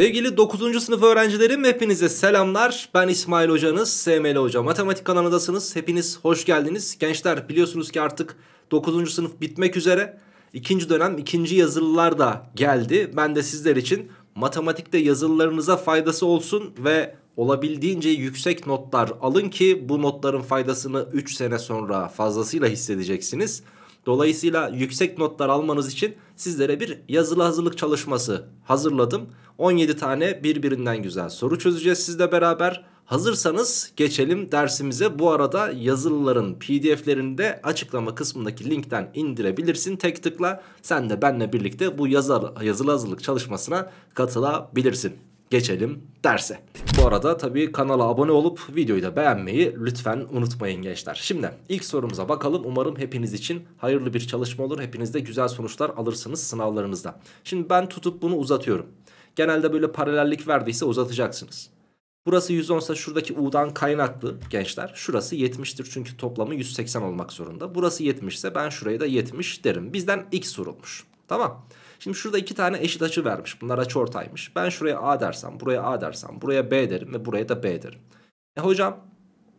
Sevgili 9. sınıf öğrencilerim hepinize selamlar. Ben İsmail Hocanız, SML Hoca. Matematik kanalındasınız. Hepiniz hoş geldiniz. Gençler biliyorsunuz ki artık 9. sınıf bitmek üzere. ikinci dönem ikinci yazılılar da geldi. Ben de sizler için matematikte yazılılarınıza faydası olsun ve olabildiğince yüksek notlar alın ki bu notların faydasını 3 sene sonra fazlasıyla hissedeceksiniz. Dolayısıyla yüksek notlar almanız için sizlere bir yazılı hazırlık çalışması hazırladım. 17 tane birbirinden güzel soru çözeceğiz sizle beraber. Hazırsanız geçelim dersimize. Bu arada yazılıların pdf'lerini de açıklama kısmındaki linkten indirebilirsin. Tek tıkla sen de benle birlikte bu yazar, yazılı hazırlık çalışmasına katılabilirsin geçelim derse. Bu arada tabii kanala abone olup videoyu da beğenmeyi lütfen unutmayın gençler. Şimdi ilk sorumuza bakalım. Umarım hepiniz için hayırlı bir çalışma olur. Hepiniz de güzel sonuçlar alırsınız sınavlarınızda. Şimdi ben tutup bunu uzatıyorum. Genelde böyle paralellik verdiyse uzatacaksınız. Burası 110 ise şuradaki U'dan kaynaklı gençler. Şurası 70'tir çünkü toplamı 180 olmak zorunda. Burası 70 ise ben şuraya da 70 derim. Bizden X sorulmuş. Tamam. Şimdi şurada iki tane eşit açı vermiş. Bunlar açı ortaymış. Ben şuraya A dersem, buraya A dersem, buraya B derim ve buraya da B derim. E hocam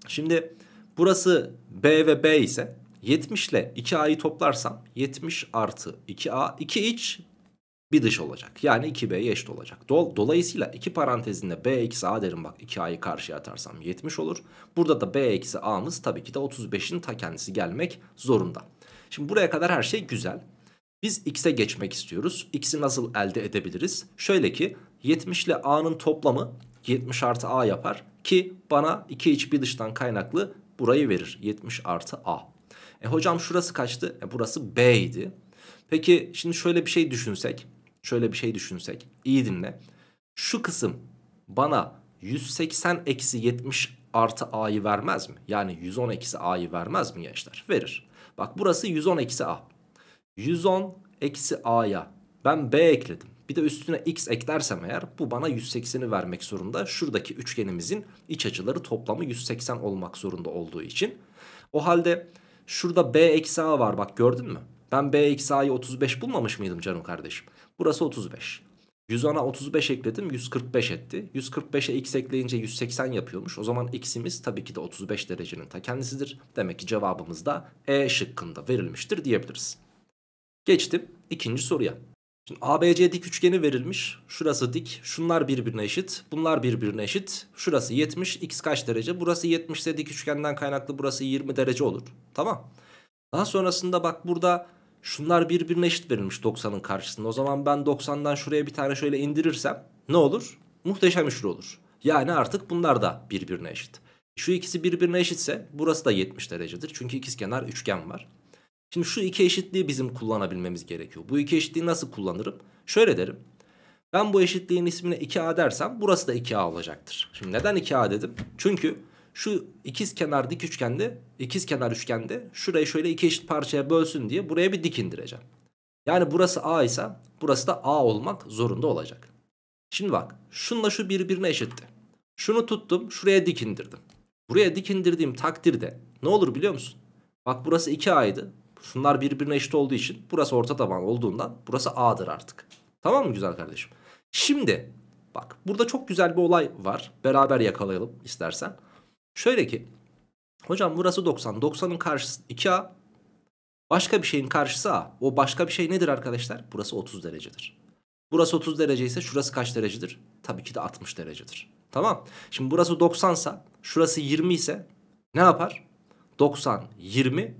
şimdi burası B ve B ise 70 ile 2A'yı toplarsam 70 artı 2A 2 iç bir dış olacak. Yani 2B'ye eşit olacak. Dol Dolayısıyla iki parantezinde B eksi A derim bak 2A'yı karşıya atarsam 70 olur. Burada da B eksi A'mız tabii ki de 35'in ta kendisi gelmek zorunda. Şimdi buraya kadar her şey güzel. Biz x'e geçmek istiyoruz. X'i nasıl elde edebiliriz? Şöyle ki 70 ile a'nın toplamı 70 artı a yapar. Ki bana 2 iç bir dıştan kaynaklı burayı verir. 70 artı a. E hocam şurası kaçtı? E burası b idi. Peki şimdi şöyle bir şey düşünsek. Şöyle bir şey düşünsek. İyi dinle. Şu kısım bana 180 eksi 70 artı a'yı vermez mi? Yani 110 eksi a'yı vermez mi gençler? Verir. Bak burası 110 eksi a. 110 eksi a'ya ben b ekledim. Bir de üstüne x eklersem eğer bu bana 180'i vermek zorunda. Şuradaki üçgenimizin iç açıları toplamı 180 olmak zorunda olduğu için. O halde şurada b eksi a var bak gördün mü? Ben b eksi a'yı 35 bulmamış mıydım canım kardeşim? Burası 35. 110'a 35 ekledim 145 etti. 145'e x ekleyince 180 yapıyormuş. O zaman x'imiz tabii ki de 35 derecenin ta kendisidir. Demek ki cevabımız da E şıkkında verilmiştir diyebiliriz. Geçtim ikinci soruya. Şimdi ABC dik üçgeni verilmiş. Şurası dik. Şunlar birbirine eşit. Bunlar birbirine eşit. Şurası 70. X kaç derece? Burası 70 ise dik üçgenden kaynaklı burası 20 derece olur. Tamam. Daha sonrasında bak burada şunlar birbirine eşit verilmiş 90'ın karşısında. O zaman ben 90'dan şuraya bir tane şöyle indirirsem ne olur? Muhteşem üçlü olur. Yani artık bunlar da birbirine eşit. Şu ikisi birbirine eşitse burası da 70 derecedir. Çünkü ikiz kenar üçgen var. Şimdi şu iki eşitliği bizim kullanabilmemiz gerekiyor. Bu iki eşitliği nasıl kullanırım? Şöyle derim. Ben bu eşitliğin ismine 2A dersem burası da 2A olacaktır. Şimdi neden 2A dedim? Çünkü şu ikiz kenar dik üçgende, ikiz kenar üçgende şurayı şöyle iki eşit parçaya bölsün diye buraya bir dik indireceğim. Yani burası A ise burası da A olmak zorunda olacak. Şimdi bak şunla şu birbirine eşitti. Şunu tuttum şuraya dik indirdim. Buraya dik indirdiğim takdirde ne olur biliyor musun? Bak burası 2A'ydı. Şunlar birbirine eşit olduğu için burası orta taban olduğundan burası A'dır artık. Tamam mı güzel kardeşim? Şimdi bak burada çok güzel bir olay var. Beraber yakalayalım istersen. Şöyle ki hocam burası 90. 90'ın karşısı 2A. Başka bir şeyin karşısı A. O başka bir şey nedir arkadaşlar? Burası 30 derecedir. Burası 30 derece ise şurası kaç derecedir? Tabii ki de 60 derecedir. Tamam. Şimdi burası 90 sa şurası 20 ise ne yapar? 90, 20,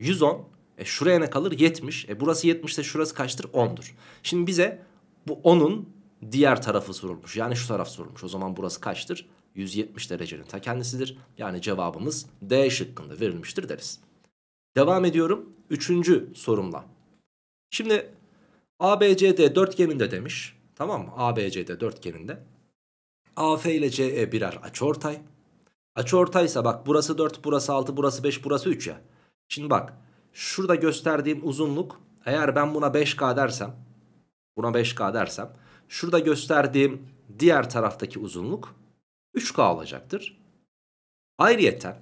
110. E şuraya ne kalır? 70. E burası 70 ise şurası kaçtır? 10'dur. Şimdi bize bu 10'un diğer tarafı sorulmuş. Yani şu taraf sorulmuş. O zaman burası kaçtır? 170 derecenin ta kendisidir. Yani cevabımız D şıkkında verilmiştir deriz. Devam ediyorum. Üçüncü sorumla. Şimdi ABCD dörtgeninde demiş. Tamam mı? ABCD dörtgeninde. AF ile CE birer açıortay. Açıortaysa bak burası 4, burası 6, burası 5, burası 3 ya. Şimdi bak şurada gösterdiğim uzunluk eğer ben buna 5K dersem buna 5K dersem şurada gösterdiğim diğer taraftaki uzunluk 3K olacaktır. Ayrıyeten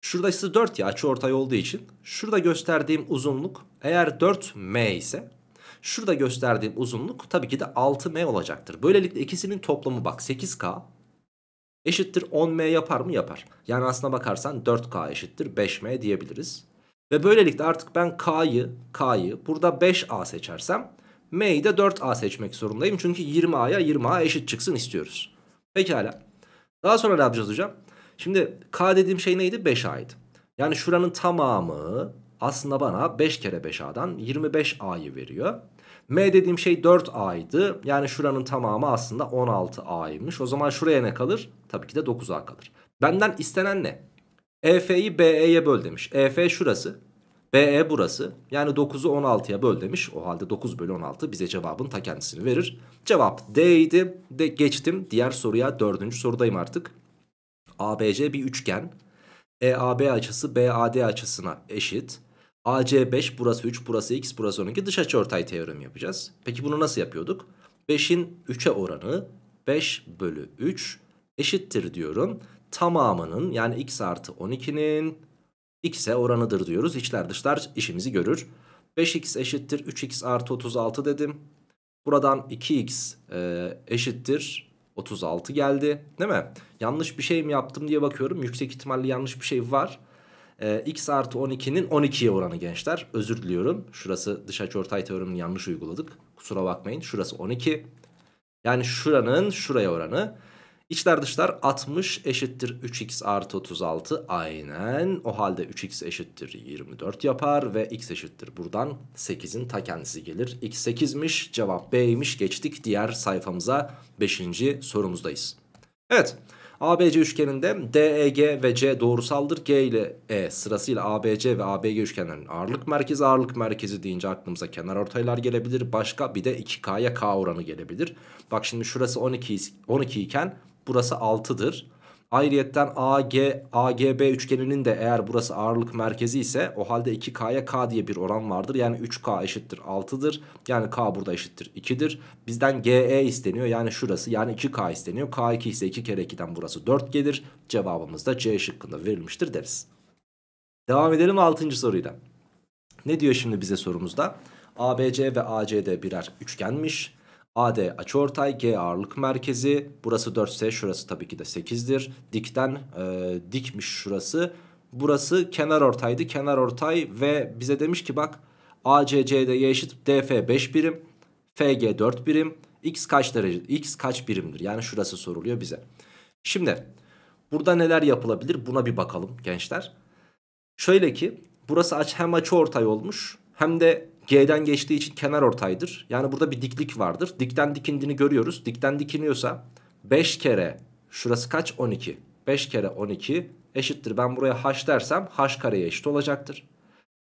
şuradası 4 ya açı ortay olduğu için şurada gösterdiğim uzunluk eğer 4M ise şurada gösterdiğim uzunluk tabii ki de 6M olacaktır. Böylelikle ikisinin toplamı bak 8K eşittir 10m yapar mı? Yapar. Yani aslına bakarsan 4k eşittir 5m diyebiliriz. Ve böylelikle artık ben k'yı k'yı burada 5a seçersem m'yi de 4a seçmek zorundayım. Çünkü 20a'ya 20a eşit çıksın istiyoruz. Pekala. Daha sonra ne yapacağız hocam? Şimdi k dediğim şey neydi? 5a'ydı. Yani şuranın tamamı aslında bana 5 kere 5a'dan 25a'yı veriyor. M dediğim şey 4A'ydı. Yani şuranın tamamı aslında 16A'ymış. O zaman şuraya ne kalır? Tabii ki de 9A kalır. Benden istenen ne? EF'yi BE'ye böl demiş. EF şurası. BE burası. Yani 9'u 16'ya böl demiş. O halde 9 bölü 16 bize cevabın ta kendisini verir. Cevap D idi. De geçtim. Diğer soruya dördüncü sorudayım artık. ABC bir üçgen. EAB açısı BAD açısına eşit. AC5 burası 3 burası x burası 12 dış açıortay teoremi yapacağız. Peki bunu nasıl yapıyorduk? 5'in 3'e oranı 5 bölü 3 eşittir diyorum. Tamamının yani x artı 12'nin x'e oranıdır diyoruz. İçler dışlar işimizi görür. 5x eşittir 3x artı 36 dedim. Buradan 2x e, eşittir 36 geldi değil mi? Yanlış bir şey mi yaptım diye bakıyorum. Yüksek ihtimalle yanlış bir şey var e, x artı 12'nin 12'ye oranı gençler. Özür diliyorum. Şurası dış açıortay teoremini yanlış uyguladık. Kusura bakmayın. Şurası 12. Yani şuranın şuraya oranı. İçler dışlar 60 eşittir 3x artı 36 aynen o halde 3x eşittir 24 yapar ve x eşittir buradan 8'in ta kendisi gelir. x 8'miş cevap B'ymiş geçtik diğer sayfamıza 5. sorumuzdayız. Evet ABC üçgeninde DEG ve C doğrusaldır. G ile E sırasıyla ABC ve ABG üçgenlerinin ağırlık merkezi. Ağırlık merkezi deyince aklımıza kenar ortaylar gelebilir. Başka bir de 2K'ya K oranı gelebilir. Bak şimdi şurası 12, 12 iken burası 6'dır. Ayrıyetten AG, AGB üçgeninin de eğer burası ağırlık merkezi ise o halde 2K'ya K diye bir oran vardır. Yani 3K eşittir 6'dır. Yani K burada eşittir 2'dir. Bizden GE isteniyor yani şurası yani 2K isteniyor. K2 ise 2 kere 2'den burası 4 gelir. Cevabımız da C şıkkında verilmiştir deriz. Devam edelim 6. soruyla. Ne diyor şimdi bize sorumuzda? ABC ve ACD birer üçgenmiş. AD açıortay, G ağırlık merkezi. Burası 4S, şurası tabii ki de 8'dir. Dikten e, dikmiş şurası. Burası kenar ortaydı. Kenar ortay ve bize demiş ki bak ACCD'ye eşit DF 5 birim, FG 4 birim, X kaç derece, X kaç birimdir? Yani şurası soruluyor bize. Şimdi burada neler yapılabilir? Buna bir bakalım gençler. Şöyle ki burası aç hem açı ortay olmuş hem de G'den geçtiği için kenar ortaydır. Yani burada bir diklik vardır. Dikten dikindiğini görüyoruz. Dikten dikiniyorsa 5 kere şurası kaç? 12. 5 kere 12 eşittir. Ben buraya h dersem h kareye eşit olacaktır.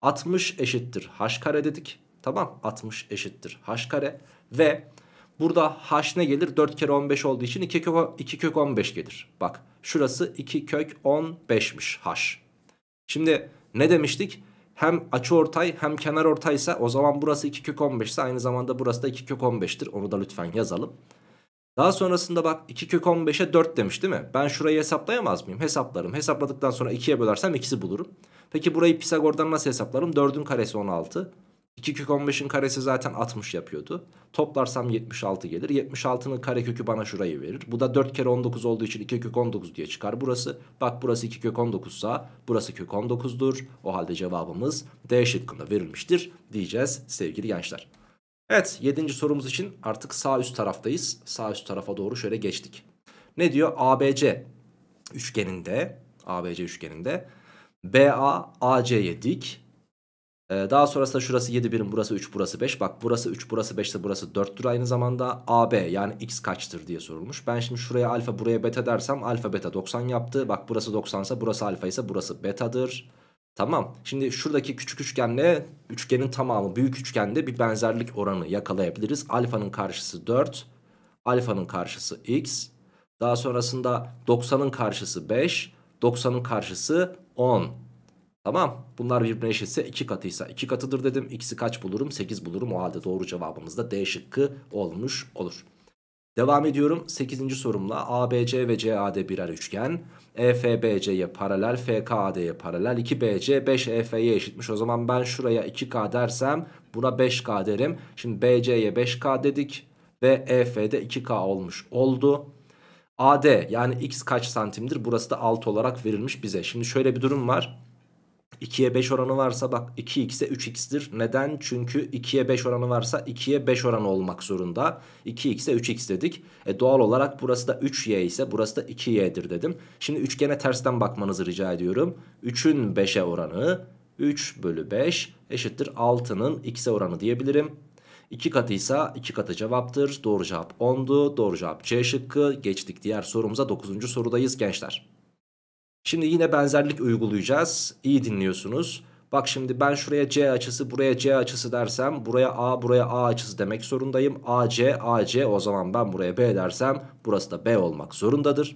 60 eşittir h kare dedik. Tamam 60 eşittir h kare. Ve burada h ne gelir? 4 kere 15 olduğu için 2 kök, 2 kök 15 gelir. Bak şurası 2 kök 15'miş h. Şimdi ne demiştik? hem açı ortay hem kenar ortaysa o zaman burası 2 kök 15 ise aynı zamanda burası da 2 kök 15'tir. Onu da lütfen yazalım. Daha sonrasında bak 2 kök 15'e 4 demiş değil mi? Ben şurayı hesaplayamaz mıyım? Hesaplarım. Hesapladıktan sonra 2'ye bölersem ikisi bulurum. Peki burayı Pisagor'dan nasıl hesaplarım? 4'ün karesi 16. 2 kök 15'in karesi zaten 60 yapıyordu. Toplarsam 76 gelir. 76'nın karekökü bana şurayı verir. Bu da 4 kere 19 olduğu için 2 kök 19 diye çıkar burası. Bak burası 2 kök 19 sa burası kök 19'dur. O halde cevabımız D şıkkında verilmiştir diyeceğiz sevgili gençler. Evet 7. sorumuz için artık sağ üst taraftayız. Sağ üst tarafa doğru şöyle geçtik. Ne diyor? ABC üçgeninde ABC üçgeninde BA AC'ye dik ee, daha sonrasında şurası 7 birim burası 3 burası 5. Bak burası 3 burası 5 ise burası 4'tür aynı zamanda. AB yani x kaçtır diye sorulmuş. Ben şimdi şuraya alfa buraya beta dersem alfa beta 90 yaptı. Bak burası 90 ise burası alfa ise burası betadır. Tamam şimdi şuradaki küçük üçgenle üçgenin tamamı büyük üçgende bir benzerlik oranı yakalayabiliriz. Alfanın karşısı 4. Alfanın karşısı x. Daha sonrasında 90'ın karşısı 5. 90'ın karşısı 10. Tamam bunlar birbirine eşitse 2 katıysa 2 katıdır dedim. X'i kaç bulurum? 8 bulurum. O halde doğru cevabımız da D şıkkı olmuş olur. Devam ediyorum 8. sorumla ABC ve CAD birer üçgen. EFBC'ye paralel, FKAD'ye paralel, 2BC 5EF'ye e, eşitmiş. O zaman ben şuraya 2K dersem buna 5K derim. Şimdi BC'ye 5K dedik ve EF'de 2K olmuş oldu. AD yani X kaç santimdir? Burası da 6 olarak verilmiş bize. Şimdi şöyle bir durum var. 2'ye 5 oranı varsa bak 2x ise 3x'tir. Neden? Çünkü 2'ye 5 oranı varsa 2'ye 5 oranı olmak zorunda. 2x ise 3x dedik. E doğal olarak burası da 3y ise burası da 2y'dir dedim. Şimdi üçgene tersten bakmanızı rica ediyorum. 3'ün 5'e oranı 3 bölü 5 eşittir 6'nın x'e oranı diyebilirim. 2 katıysa 2 katı cevaptır. Doğru cevap 10'du. Doğru cevap C şıkkı. Geçtik diğer sorumuza 9. sorudayız gençler. Şimdi yine benzerlik uygulayacağız. İyi dinliyorsunuz. Bak şimdi ben şuraya C açısı buraya C açısı dersem buraya A buraya A açısı demek zorundayım. AC AC o zaman ben buraya B dersem burası da B olmak zorundadır.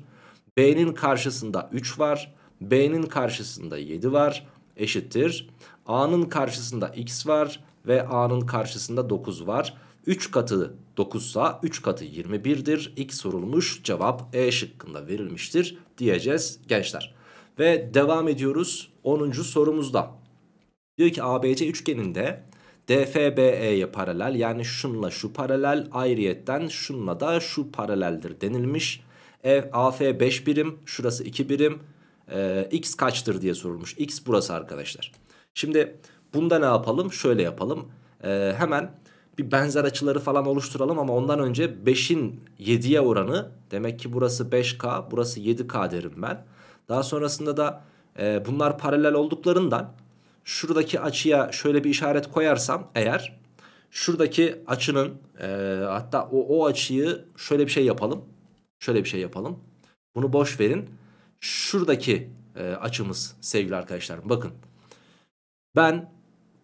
B'nin karşısında 3 var. B'nin karşısında 7 var. Eşittir. A'nın karşısında X var ve A'nın karşısında 9 var. 3 katı 9 sa 3 katı 21'dir. X sorulmuş cevap E şıkkında verilmiştir diyeceğiz gençler. Ve devam ediyoruz 10. sorumuzda. Diyor ki ABC üçgeninde DFBE'ye paralel yani şunla şu paralel ayrıyetten şunla da şu paraleldir denilmiş. E, AF 5 birim şurası 2 birim e, X kaçtır diye sorulmuş. X burası arkadaşlar. Şimdi bunda ne yapalım şöyle yapalım. E, hemen bir benzer açıları falan oluşturalım ama ondan önce 5'in 7'ye oranı demek ki burası 5K burası 7K derim ben. Daha sonrasında da e, bunlar paralel olduklarından şuradaki açıya şöyle bir işaret koyarsam eğer şuradaki açının e, hatta o, o açıyı şöyle bir şey yapalım. Şöyle bir şey yapalım. Bunu boş verin. Şuradaki e, açımız sevgili arkadaşlar bakın. Ben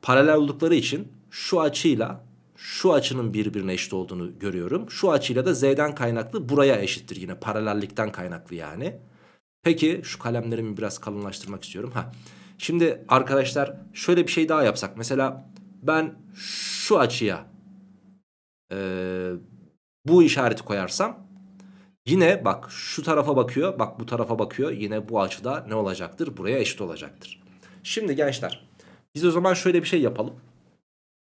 paralel oldukları için şu açıyla şu açının birbirine eşit olduğunu görüyorum. Şu açıyla da z'den kaynaklı buraya eşittir yine paralellikten kaynaklı yani. Peki şu kalemlerimi biraz kalınlaştırmak istiyorum. Ha. Şimdi arkadaşlar şöyle bir şey daha yapsak. Mesela ben şu açıya e, bu işareti koyarsam yine bak şu tarafa bakıyor. Bak bu tarafa bakıyor. Yine bu açıda ne olacaktır? Buraya eşit olacaktır. Şimdi gençler biz o zaman şöyle bir şey yapalım.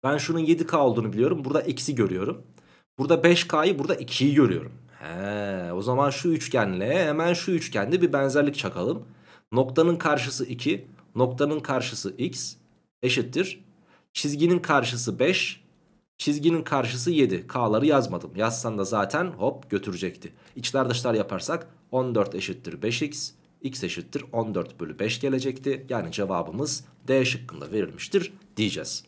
Ben şunun 7K olduğunu biliyorum. Burada x'i görüyorum. Burada 5K'yı burada 2'yi görüyorum. He, o zaman şu üçgenle hemen şu üçgende bir benzerlik çakalım. Noktanın karşısı 2, noktanın karşısı x eşittir. Çizginin karşısı 5, çizginin karşısı 7. K'ları yazmadım. Yazsan da zaten hop götürecekti. İçler dışlar yaparsak 14 eşittir 5x, x eşittir 14 bölü 5 gelecekti. Yani cevabımız D şıkkında verilmiştir diyeceğiz.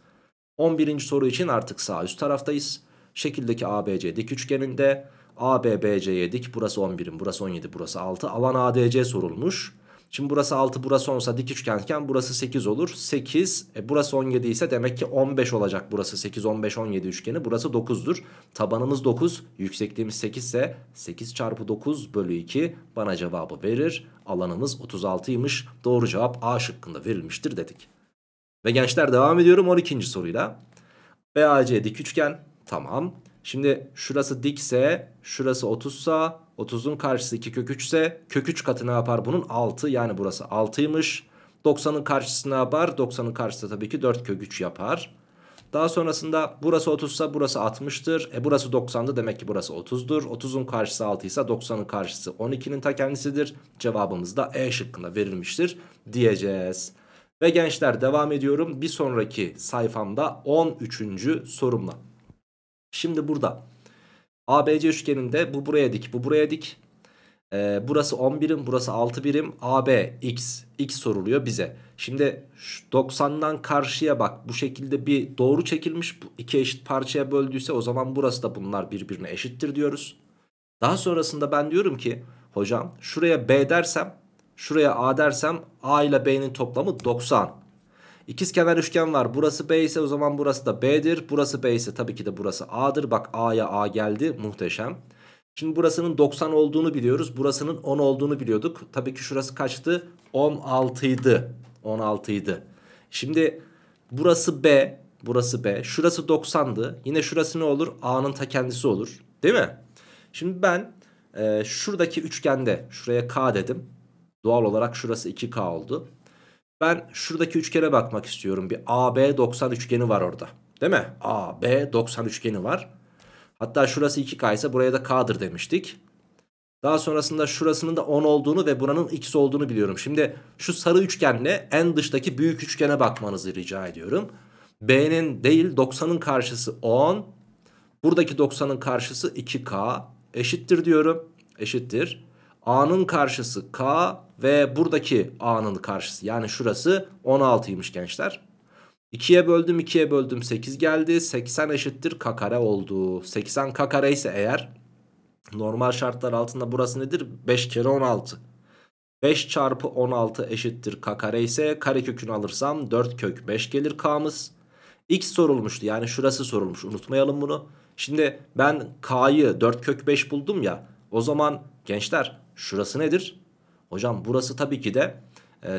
11. soru için artık sağ üst taraftayız. Şekildeki ABC dik üçgeninde ABBC'ye dik burası 10 burası 17 burası 6 alan ADC sorulmuş. Şimdi burası 6 burası 10 ise dik üçgenken burası 8 olur. 8 e, burası 17 ise demek ki 15 olacak burası 8 15 17 üçgeni burası 9'dur. Tabanımız 9 yüksekliğimiz 8 ise 8 çarpı 9 bölü 2 bana cevabı verir. Alanımız 36'ymış doğru cevap A şıkkında verilmiştir dedik. Ve gençler devam ediyorum 12. soruyla. BAC dik üçgen tamam. Şimdi şurası dikse şurası 30'sa 30'un karşısı 2 kök 3 ise kök 3 katı ne yapar bunun 6 yani burası 6'ymış. 90'ın karşısı ne yapar 90'ın karşısı tabii ki 4 kök 3 yapar. Daha sonrasında burası 30'sa burası 60'tır. E burası 90'dı demek ki burası 30'dur. 30'un karşısı 6 ise 90'ın karşısı 12'nin ta kendisidir. Cevabımız da E şıkkında verilmiştir diyeceğiz. Ve gençler devam ediyorum. Bir sonraki sayfamda 13. sorumla. Şimdi burada ABC üçgeninde bu buraya dik bu buraya dik. Ee, burası 10 birim burası 6 birim AB X X soruluyor bize. Şimdi 90'dan karşıya bak bu şekilde bir doğru çekilmiş iki eşit parçaya böldüyse o zaman burası da bunlar birbirine eşittir diyoruz. Daha sonrasında ben diyorum ki hocam şuraya B dersem şuraya A dersem A ile B'nin toplamı 90. İkiz kenar üçgen var. Burası B ise o zaman burası da B'dir. Burası B ise tabii ki de burası A'dır. Bak A'ya A geldi. Muhteşem. Şimdi burasının 90 olduğunu biliyoruz. Burasının 10 olduğunu biliyorduk. Tabii ki şurası kaçtı? 16 idi. 16 idi. Şimdi burası B. Burası B. Şurası 90'dı. Yine şurası ne olur? A'nın ta kendisi olur. Değil mi? Şimdi ben e, şuradaki üçgende şuraya K dedim. Doğal olarak şurası 2K oldu. Ben şuradaki üçgene bakmak istiyorum. Bir AB 90 üçgeni var orada. Değil mi? AB 90 üçgeni var. Hatta şurası 2K ise buraya da K'dır demiştik. Daha sonrasında şurasının da 10 olduğunu ve buranın x olduğunu biliyorum. Şimdi şu sarı üçgenle en dıştaki büyük üçgene bakmanızı rica ediyorum. B'nin değil 90'ın karşısı 10. Buradaki 90'ın karşısı 2K eşittir diyorum. Eşittir. A'nın karşısı K ve buradaki A'nın karşısı yani şurası 16'ymış gençler. 2'ye böldüm 2'ye böldüm 8 geldi. 80 eşittir K kare oldu. 80 K kare ise eğer normal şartlar altında burası nedir? 5 kere 16. 5 çarpı 16 eşittir K kare ise kare kökünü alırsam 4 kök 5 gelir K'mız. X sorulmuştu yani şurası sorulmuş unutmayalım bunu. Şimdi ben K'yı 4 kök 5 buldum ya o zaman gençler Şurası nedir? Hocam burası tabii ki de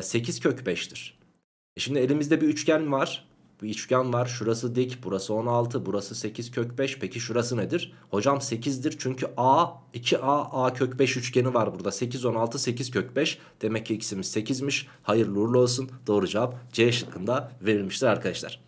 8 e, kök 5'tir. E şimdi elimizde bir üçgen var. Bir üçgen var. Şurası dik. Burası 16. Burası 8 kök 5. Peki şurası nedir? Hocam 8'dir. Çünkü A 2A A kök 5 üçgeni var burada. 8 16 8 kök 5. Demek ki ikisimiz 8'miş. Hayırlı uğurlu olsun. Doğru cevap C şıkkında verilmiştir arkadaşlar.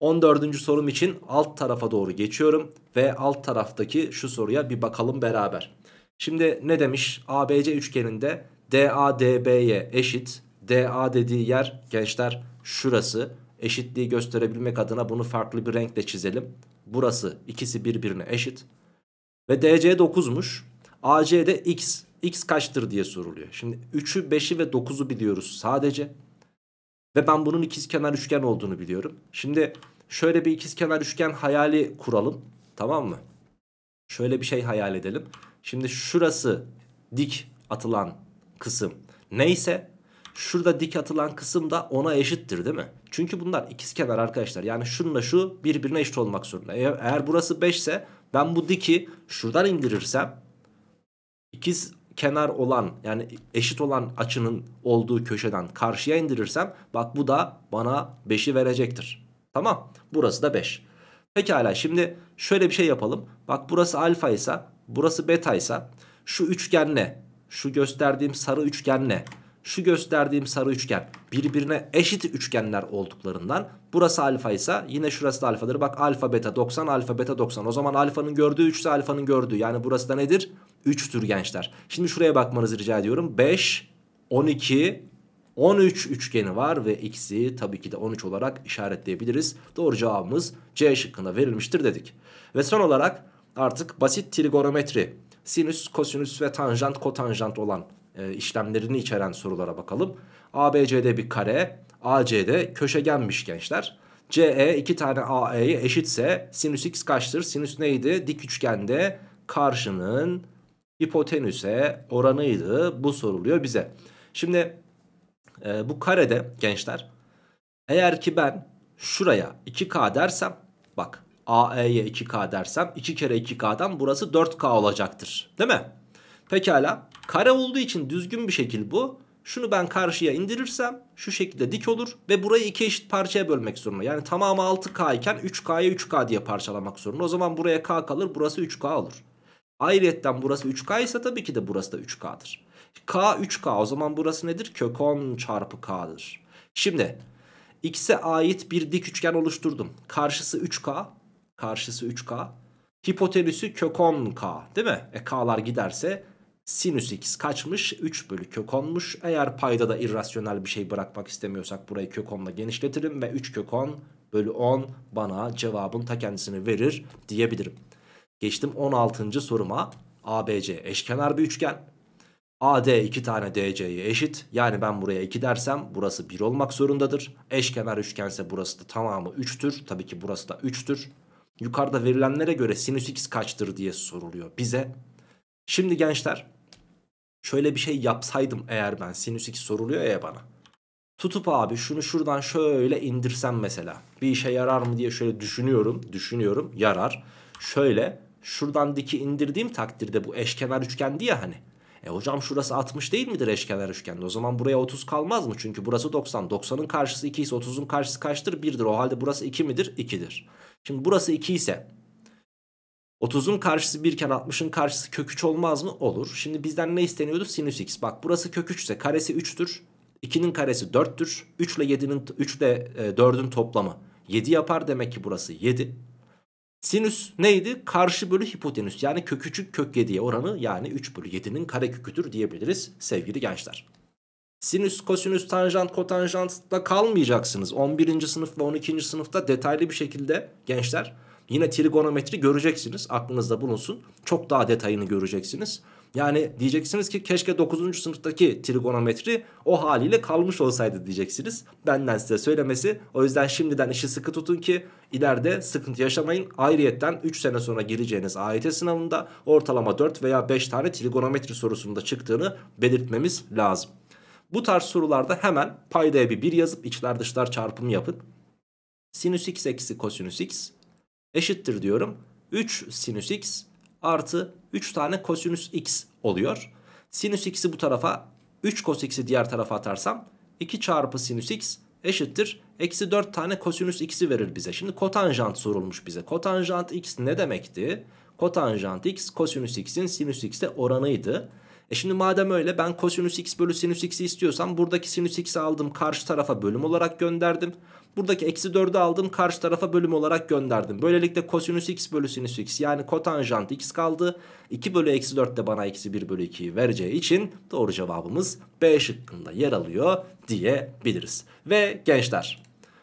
14. sorum için alt tarafa doğru geçiyorum ve alt taraftaki şu soruya bir bakalım beraber. Şimdi ne demiş? ABC üçgeninde DADB'ye eşit. DA dediği yer gençler şurası. Eşitliği gösterebilmek adına bunu farklı bir renkle çizelim. Burası ikisi birbirine eşit. Ve DC 9'muş. AC de X. X kaçtır diye soruluyor. Şimdi 3'ü 5'i ve 9'u biliyoruz sadece. Ve ben bunun ikizkenar üçgen olduğunu biliyorum. Şimdi şöyle bir ikizkenar üçgen hayali kuralım. Tamam mı? Şöyle bir şey hayal edelim. Şimdi şurası dik atılan kısım neyse şurada dik atılan kısım da ona eşittir değil mi? Çünkü bunlar ikizkenar arkadaşlar. Yani şununla şu birbirine eşit olmak zorunda. Eğer, burası 5 ise ben bu diki şuradan indirirsem ikiz kenar olan yani eşit olan açının olduğu köşeden karşıya indirirsem bak bu da bana 5'i verecektir. Tamam burası da 5. Pekala şimdi şöyle bir şey yapalım. Bak burası alfa ise burası beta ise şu üçgenle şu gösterdiğim sarı üçgenle şu gösterdiğim sarı üçgen birbirine eşit üçgenler olduklarından burası alfa ise yine şurası da alfadır. Bak alfa beta 90 alfa beta 90 o zaman alfanın gördüğü 3 ise alfanın gördüğü yani burası da nedir? 3'tür gençler. Şimdi şuraya bakmanızı rica ediyorum. 5, 12, 13 üçgeni var ve x'i tabii ki de 13 olarak işaretleyebiliriz. Doğru cevabımız C şıkkında verilmiştir dedik. Ve son olarak artık basit trigonometri, sinüs, kosinüs ve tanjant, kotanjant olan e, işlemlerini içeren sorulara bakalım. ABC'de bir kare, AC'de köşegenmiş gençler. CE iki tane AE'ye eşitse sinüs x kaçtır? Sinüs neydi? Dik üçgende karşının hipotenüse oranıydı. Bu soruluyor bize. Şimdi e, bu karede gençler eğer ki ben şuraya 2K dersem bak AE'ye 2K dersem 2 kere 2K'dan burası 4K olacaktır. Değil mi? Pekala. Kare olduğu için düzgün bir şekil bu. Şunu ben karşıya indirirsem şu şekilde dik olur ve burayı iki eşit parçaya bölmek zorunda. Yani tamamı 6K iken 3K'ya 3K diye parçalamak zorunda. O zaman buraya K kalır burası 3K olur. Ayrıyetten burası 3K ise tabii ki de burası da 3K'dır. K 3K o zaman burası nedir? Kök 10 çarpı K'dır. Şimdi X'e ait bir dik üçgen oluşturdum. Karşısı 3K, Karşısı 3K. Hipotenüsü kök 10K değil mi? E K'lar giderse sinüs x kaçmış? 3 bölü kök 10'muş. Eğer payda da irrasyonel bir şey bırakmak istemiyorsak burayı kök 10'la genişletirim ve 3 kök 10 bölü 10 bana cevabın ta kendisini verir diyebilirim. Geçtim 16. soruma. ABC eşkenar bir üçgen. AD 2 tane DC'ye eşit. Yani ben buraya 2 dersem burası 1 olmak zorundadır. Eşkenar üçgense burası da tamamı 3'tür. Tabii ki burası da 3'tür yukarıda verilenlere göre sinüs x kaçtır diye soruluyor bize. Şimdi gençler şöyle bir şey yapsaydım eğer ben sinüs x soruluyor ya bana. Tutup abi şunu şuradan şöyle indirsem mesela bir işe yarar mı diye şöyle düşünüyorum düşünüyorum yarar. Şöyle şuradan diki indirdiğim takdirde bu eşkenar üçgendi ya hani. E hocam şurası 60 değil midir eşkenar üçgende? O zaman buraya 30 kalmaz mı? Çünkü burası 90. 90'ın karşısı 2 ise 30'un karşısı kaçtır? 1'dir. O halde burası 2 midir? 2'dir. Şimdi burası 2 ise 30'un karşısı 1 iken 60'ın karşısı kök 3 olmaz mı? Olur. Şimdi bizden ne isteniyordu? Sinüs x. Bak burası kök 3 ise karesi 3'tür. 2'nin karesi 4'tür. 3 ile 7'nin 3 ile 4'ün e, toplamı 7 yapar demek ki burası 7. Sinüs neydi? Karşı bölü hipotenüs yani kök 3'ün kök 7'ye oranı yani 3 bölü 7'nin köküdür diyebiliriz sevgili gençler. Sinüs, kosinüs, tanjant, kotanjantla kalmayacaksınız. 11. sınıf ve 12. sınıfta detaylı bir şekilde gençler yine trigonometri göreceksiniz. Aklınızda bulunsun. Çok daha detayını göreceksiniz. Yani diyeceksiniz ki keşke 9. sınıftaki trigonometri o haliyle kalmış olsaydı diyeceksiniz. Benden size söylemesi. O yüzden şimdiden işi sıkı tutun ki ileride sıkıntı yaşamayın. Ayrıyetten 3 sene sonra gireceğiniz AYT sınavında ortalama 4 veya 5 tane trigonometri sorusunda çıktığını belirtmemiz lazım. Bu tarz sorularda hemen paydaya bir 1 yazıp içler dışlar çarpımı yapın. Sinüs x eksi kosinüs x eşittir diyorum. 3 sinüs x artı 3 tane kosinüs x oluyor. Sinüs x'i bu tarafa 3 cos x'i diğer tarafa atarsam 2 çarpı sinüs x eşittir. Eksi 4 tane kosinüs x'i verir bize. Şimdi kotanjant sorulmuş bize. Kotanjant x ne demekti? Kotanjant x kosinüs x'in sinüs x'te oranıydı. E şimdi madem öyle ben kosinüs x bölü sinüs x'i istiyorsam buradaki sinüs x'i aldım karşı tarafa bölüm olarak gönderdim. Buradaki eksi 4'ü aldım karşı tarafa bölüm olarak gönderdim. Böylelikle kosinüs x bölü sinüs x yani kotanjant x kaldı. 2 bölü eksi 4 de bana eksi 1 bölü 2'yi vereceği için doğru cevabımız B şıkkında yer alıyor diyebiliriz. Ve gençler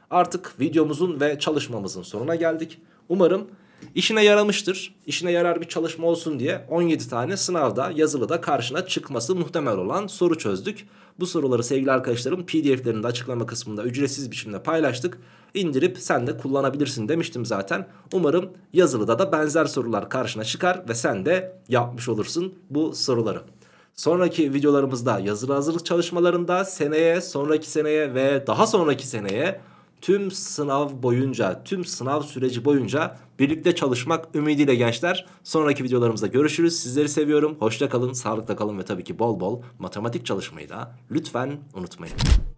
artık videomuzun ve çalışmamızın sonuna geldik. Umarım İşine yaramıştır. İşine yarar bir çalışma olsun diye 17 tane sınavda yazılıda karşına çıkması muhtemel olan soru çözdük. Bu soruları sevgili arkadaşlarım pdf'lerinde açıklama kısmında ücretsiz biçimde paylaştık. İndirip sen de kullanabilirsin demiştim zaten. Umarım yazılıda da benzer sorular karşına çıkar ve sen de yapmış olursun bu soruları. Sonraki videolarımızda yazılı hazırlık çalışmalarında seneye, sonraki seneye ve daha sonraki seneye tüm sınav boyunca, tüm sınav süreci boyunca birlikte çalışmak ümidiyle gençler. Sonraki videolarımızda görüşürüz. Sizleri seviyorum. Hoşça kalın, sağlıkta kalın ve tabii ki bol bol matematik çalışmayı da lütfen unutmayın.